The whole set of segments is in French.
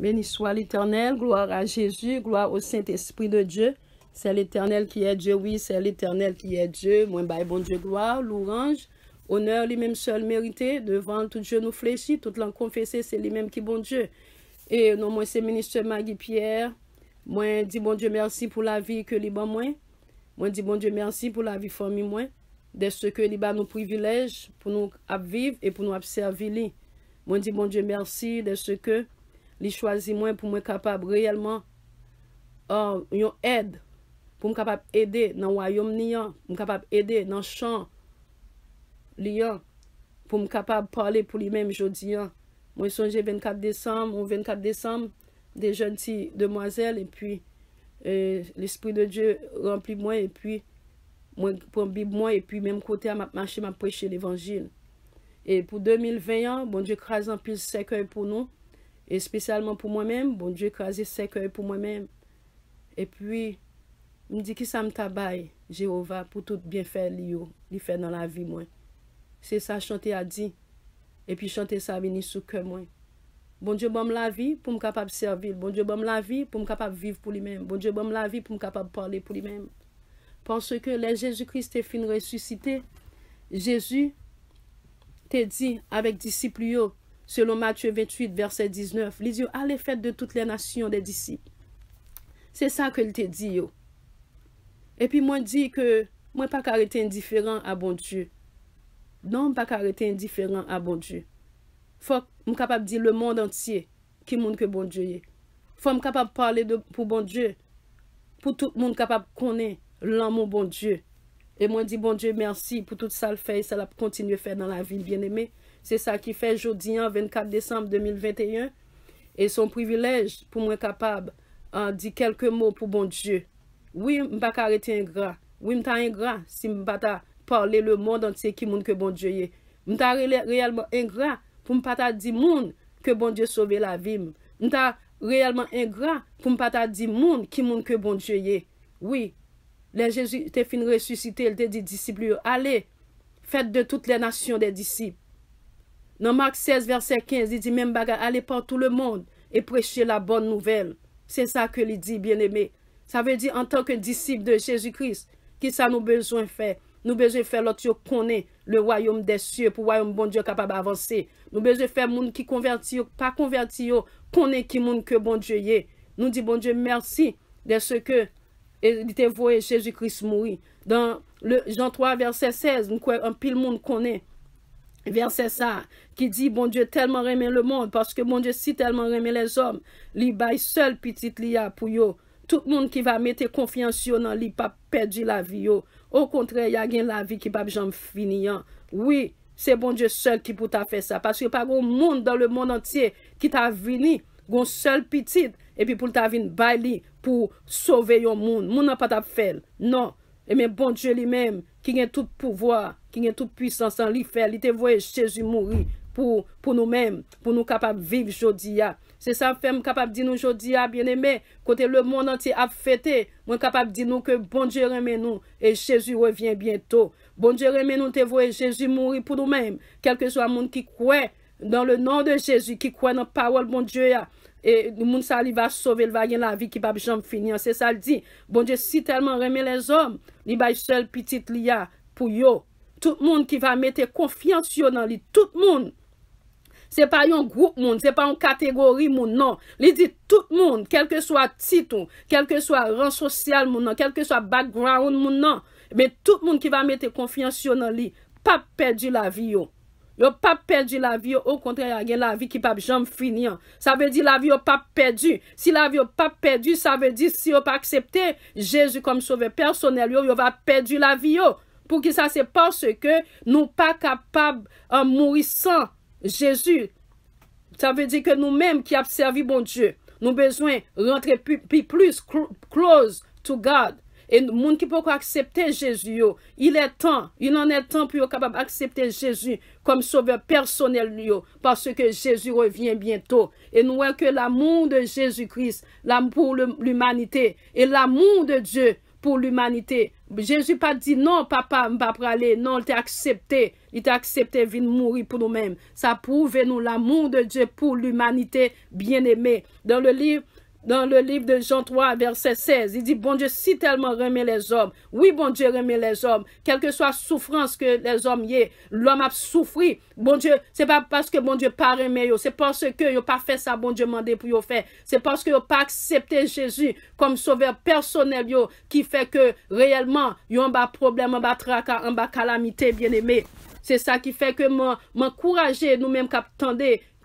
Béni soit l'Éternel, gloire à Jésus, gloire au Saint-Esprit de Dieu. C'est l'Éternel qui est Dieu, oui, c'est l'Éternel qui est Dieu. Moi, bye, bah, bon Dieu, gloire, louange, honneur, lui-même seul mérité. Devant tout Dieu nous fléchit, tout l'en confessé, c'est lui-même qui bon Dieu. Et non, moi, c'est ministre Magui pierre Moi, dis bon Dieu merci pour la vie que liban bon moi. Moi, dis bon Dieu merci pour la vie famille moi. De ce que liban nous privilège pour nous vivre et pour nous servir. Moi, dis bon Dieu merci de ce que li choisi moi pour moi capable réellement euh yon aide pour moi capable aider dans royaume pour moi capable aider dans champ lian pour moi capable parler pour lui même jodi an moi songe 24 décembre ou 24 décembre des jeunes demoiselles et puis euh, l'esprit de dieu rempli moi et puis moi pour bib moi et puis même côté m'a marcher m'a prêcher l'évangile et pour 2020 bon dieu crase en pile cercueil pour nous E spesyalman pou mwen men, bon Dje kwa zi se kwe pou mwen men. E pi, mwen di ki sa m tabay, Jehova, pou tout bien fè li yo, li fè nan la vi mwen. Se sa chante a di, e pi chante sa vini sou ke mwen. Bon Dje bom la vi pou m kapab servil, bon Dje bom la vi pou m kapab viv pou li men, bon Dje bom la vi pou m kapab parle pou li men. Pansou ke le Jejoukrist te fin resusite, Jejou te di avek disipl yo, selon Matthieu 28, verset 19, les yeux allez faire de toutes les nations des disciples. C'est ça que te dit. Yo. Et puis, moi, dis que, moi, pas car être indifférent à bon Dieu. Non, pas car être indifférent à bon Dieu. Faut que capable de dire le monde entier qui montre que bon Dieu est. Faut que capable parler de, pour bon Dieu. Pour tout le monde capable de connaître l'amour bon Dieu. Et moi, dis bon Dieu, merci pour tout ça, le fait, ça, la continuer à faire dans la vie, bien-aimée. Se sa ki fe jodi an, 24 Desembre 2021, e son privilej pou mwen kapab an di kelke moun pou bon Diyo. Oui, mba ka rete ingra. Oui, mta ingra si mba ta parle le moun dan tiye ki moun ke bon Diyo ye. Mta reyelman ingra pou mpa ta di moun ke bon Diyo sove la vim. Mta reyelman ingra pou mpa ta di moun ki moun ke bon Diyo ye. Oui, le Jezu te fin resusite, el te di disiplio. Ale, fet de tout le nasyon de disip. Dans Marc 16, verset 15, il dit même allez Allez par tout le monde et prêchez la bonne nouvelle. » C'est ça que lui dit, bien aimé Ça veut dire en tant que disciple de Jésus-Christ, qui ça nous besoin faire nous besoin faire l'autre tu connaît le des cieux pour royaume bon Dieu capable d'avancer nous besoin faire monde qui convertit ou pas converti qui qui qui monde que bon Dieu est Nous dit bon Dieu, merci de ce que il te Jésus-Christ mourit dans le, Jean 3, verset 16, nous un un pile monde connaît, Verset sa, ki di, bon Dje telman reme le moun, paske bon Dje si telman reme le zom, li bay sel pitit li ya pou yo. Tout moun ki va mette konfiansyon nan li pa pedji la vi yo. Ou kontre, ya gen la vi ki pa jom fini an. Oui, se bon Dje sel ki pou ta fe sa, paske pa goun moun dan le moun antye, ki ta vini, goun sel pitit, epi pou ta vini bay li pou sove yon moun. Moun an pa ta fe, nan. E men bon Dje li men, ki gen tout pouvoi, Yen tou pwisan san li fè, li te vwe Jésus mouri pou nou mèm. Pou nou kapap viv jodi ya. Se sa fèm kapap di nou jodi ya, bien emè, kote le moun an ti ap fète, moun kapap di nou ke bon Dje remè nou e Jésus revyen bientou. Bon Dje remè nou te vwe, Jésus mouri pou nou mèm. Kelke jwa moun ki kwe nan le nan de Jésus, ki kwe nan pawol bon Dje ya. E moun sa li va sove, li va yen la vi ki bab jom finyan. Se sa li di, bon Dje si telman remè les om, li bay sel pitit li ya pou yo Tout moun ki va mette konfiansyon nan li. Tout moun. Se pa yon group moun. Se pa yon kategori moun nan. Li di tout moun. Kelke so a titoun. Kelke so a ran sosyal moun nan. Kelke so a background moun nan. Be tout moun ki va mette konfiansyon nan li. Pa pedi la vi yo. Yo pa pedi la vi yo. Ou kontre agen la vi ki pa jom finian. Sa ve di la vi yo pa pedi. Si la vi yo pa pedi. Sa ve di si yo pa aksepte. Jezu kom sove personel yo. Yo va pedi la vi yo. pour que ça, c'est parce que nous pas capables en mourir sans Jésus. Ça veut dire que nous-mêmes qui avons servi bon Dieu, nous besoin rentrer plus, close to God. Et nous monde qui peut accepter Jésus, il est temps, il en est temps pour être capable d'accepter Jésus comme sauveur personnel, parce que Jésus revient bientôt. Et nous voyons que l'amour de Jésus-Christ, l'amour pour l'humanité, et l'amour de Dieu pour l'humanité, Jésus pas dit non, papa, vais pas aller, non, il t'a accepté, il t'a accepté, de mourir pour nous-mêmes. Ça prouve nous l'amour de Dieu pour l'humanité bien-aimée. Dans le livre dans le livre de Jean 3, verset 16. Il dit, bon Dieu, si tellement remet les hommes. Oui, bon Dieu remet les hommes. Quelle que soit souffrance que les hommes aient, l'homme a souffri. Bon Dieu, c'est pas parce que bon Dieu pas remet, c'est parce que yo pas fait ça, bon Dieu mandé pour yo faire. C'est parce que yo pas accepté Jésus comme sauveur personnel, qui fait que réellement, yo en bas problème, un bas tracas, un bas calamité, bien aimé. C'est ça qui fait que m'encourager nous-mêmes qu'à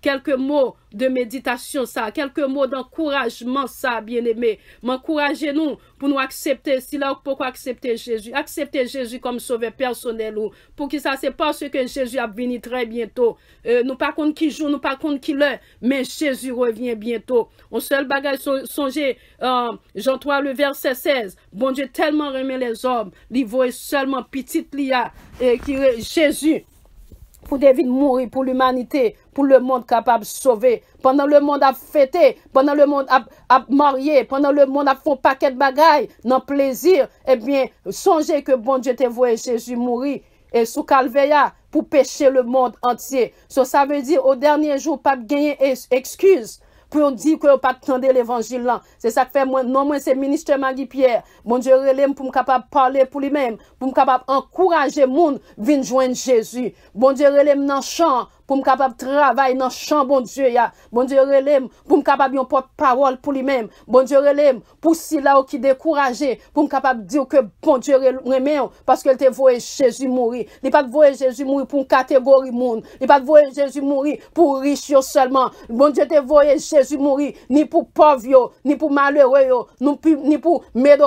quelques mots de méditation ça, quelques mots d'encouragement ça, bien-aimé. M'encouragez nous pour nous accepter, si là pourquoi accepter Jésus, accepter Jésus comme sauveur personnel ou pour qui ça c'est parce que Jésus a venu très bientôt. Euh, nous pas contre qui joue, nous pas contre qui l'heure, mais Jésus revient bientôt. On seul bagage songez euh, Jean 3 le verset 16. Bon Dieu tellement remet les hommes, niveau est seulement petite lia et qui Jésus pour David mourir, pour l'humanité, pour le monde capable de sauver. Pendant le monde a fêté, pendant le monde a, marié, pendant le monde a fait un paquet de bagailles, dans plaisir, eh bien, songez que bon Dieu t'a voué Jésus mourir et sous calvaire, pour pécher le monde entier. ça veut dire au dernier jour, pas gagner excuse qu'on dit qu'on pas tendre l'évangile là. C'est ça que fait moi, non, moi, c'est ministre Magui Pierre. Mon Dieu, relève pour me capable parler pour lui-même, pour me capable encourager monde, venir joindre Jésus. Bon Dieu, relève dans champ, pour capable travailler dans champ bon Dieu ya bon Dieu relève pour me capable parole pour lui-même bon Dieu relève pour si là qui découragé pour me capable dire que bon Dieu remet parce qu'elle te voyé Jésus mourir il pas voye Jésus mourir pour catégorie monde il pas voye Jésus mourir pour riche seulement bon Dieu te voyé Jésus mourir ni pour pauvre ni pour malheureux ni pour les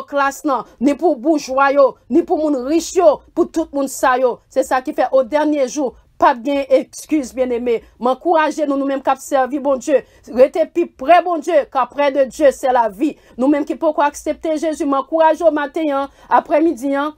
ni pour bourgeois ni pour mon riche pour tout monde ça c'est ça qui fait au dernier jour pas bien excuse, bien-aimé. M'encourager nous, nous-mêmes qui servi, bon Dieu. était plus près, bon Dieu, qu'après de Dieu, c'est la vie. Nous-mêmes qui pourquoi accepter Jésus, M'encourager au matin, hein, après-midi, hein,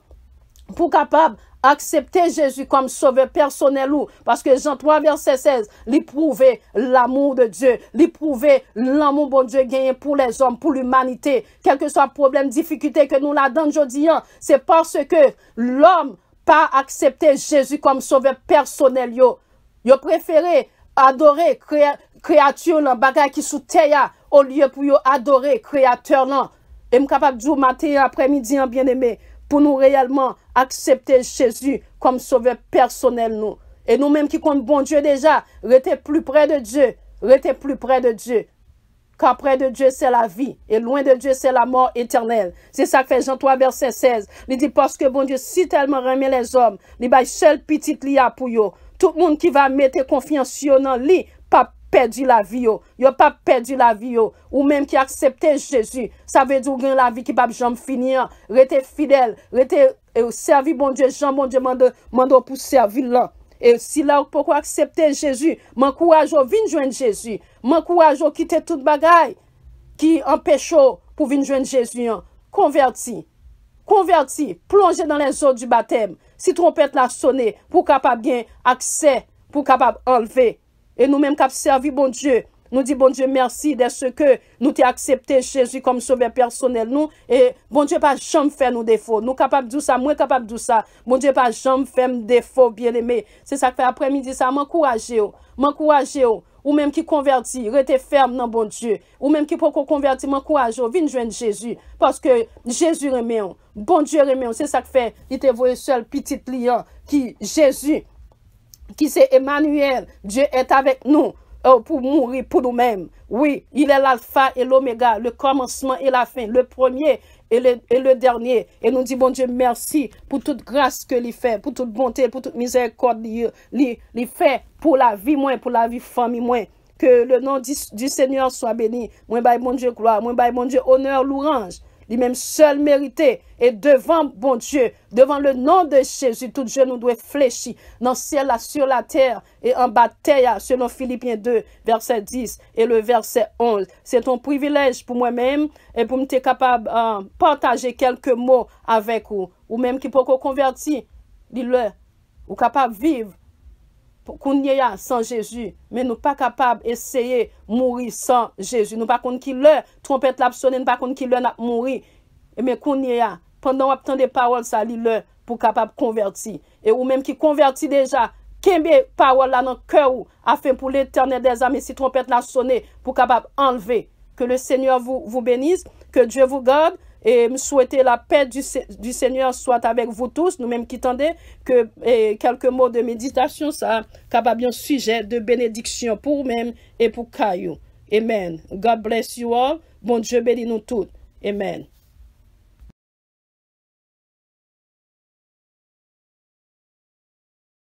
pour capable accepter Jésus comme sauveur personnel ou, parce que Jean 3, verset 16, l'éprouver l'amour de Dieu, l'éprouver l'amour bon Dieu gagné pour les hommes, pour l'humanité, quel que soit le problème, difficulté que nous la aujourd'hui, hein, c'est parce que l'homme pas accepter Jésus comme sauveur personnel yo. préférez adorer adorer créature nan bagay qui sous au lieu pour yo adorer créateur nan. Et me capable matin après-midi hein, bien-aimé pour nous réellement accepter Jésus comme sauveur personnel nous. Et nous-mêmes qui compte bon Dieu déjà, restez plus près de Dieu, restez plus près de Dieu car de Dieu c'est la vie, et loin de Dieu c'est la mort éternelle. C'est ça que fait Jean 3, verset 16. Il dit, parce que bon Dieu si tellement remet les hommes, il a seul petit lia pour eux. Tout le monde qui va mettre confiance dans lui, pas perdu la vie yo. Yo pas perdu la vie Ou même qui accepte Jésus. Ça veut dire que la vie qui pas jamais finir. Rete fidèle. Rete euh, servi bon Dieu. Jean bon Dieu m'a demandé pour servir là. E si la ou pou aksepte jesu. Man kouaj ou vin jwen jesu. Man kouaj ou kite tout bagay. Ki anpecho pou vin jwen jesu yon. Konverti. Konverti. Plonje nan les zon du batem. Si trompet la sone pou kapab gen aksè. Pou kapab anleve. E nou men kap servi bon dieu. Nous disons, bon Dieu, merci de ce que nous t'ai accepté Jésus comme sauveur personnel, nous. Et bon Dieu, pas jamais faire nos défauts. Nous capables de ça, moi capable de ça. Bon Dieu, pas jamais faire défauts, bien-aimé. C'est ça que fait après-midi, ça m'encourage, vous oh. oh. ou même qui convertit, restez ferme dans bon Dieu, ou même qui pour convertir, m'encourage, oh. viens joindre Jésus, parce que Jésus remet, bon Dieu remet, c'est ça que fait, il te voit seul petit lion qui, Jésus, qui c'est Emmanuel, Dieu est avec nous, euh, pour mourir pour nous-mêmes. Oui, il est l'alpha et l'oméga, le commencement et la fin, le premier et le, dernier. Et nous disons, bon Dieu, merci pour toute grâce que lui fait, pour toute bonté, pour toute miséricorde lui fait, pour la vie moins, pour la vie famille moins. Que le nom du, Seigneur soit béni. Moi, bon Dieu, gloire. Moi, bon Dieu, honneur, louange lui-même seul mérité. Et devant bon Dieu, devant le nom de Jésus, tout nous doit fléchir dans le ciel, là, sur la terre et en bataille, selon Philippiens 2, verset 10 et le verset 11. C'est un privilège pour moi-même et pour me capable de euh, partager quelques mots avec vous, ou même qui peut convertir, dis-le, ou capable de vivre qu'on y a sans Jésus, mais nous pas capable essayer mourir sans Jésus. Nous pas qu'on qui leur trompette l'a sonné, nous pas qu'on qui leur n'a mourir. Mais qu'on y a pendant des paroles ça leur pour capable convertir. Et ou même qui convertit déjà Kembe parole paroles dans cœur afin pour l'éternel des amis si trompette l'a sonné pour capable enlever. Que le Seigneur vous, vous bénisse, que Dieu vous garde, et me souhaiter la paix du, Seigneur soit avec vous tous. Nous-mêmes qui tendez que eh, quelques mots de méditation, ça, capable un sujet de bénédiction pour vous-même et pour Caillou. Amen. God bless you all. Bon Dieu bénit nous tous. Amen.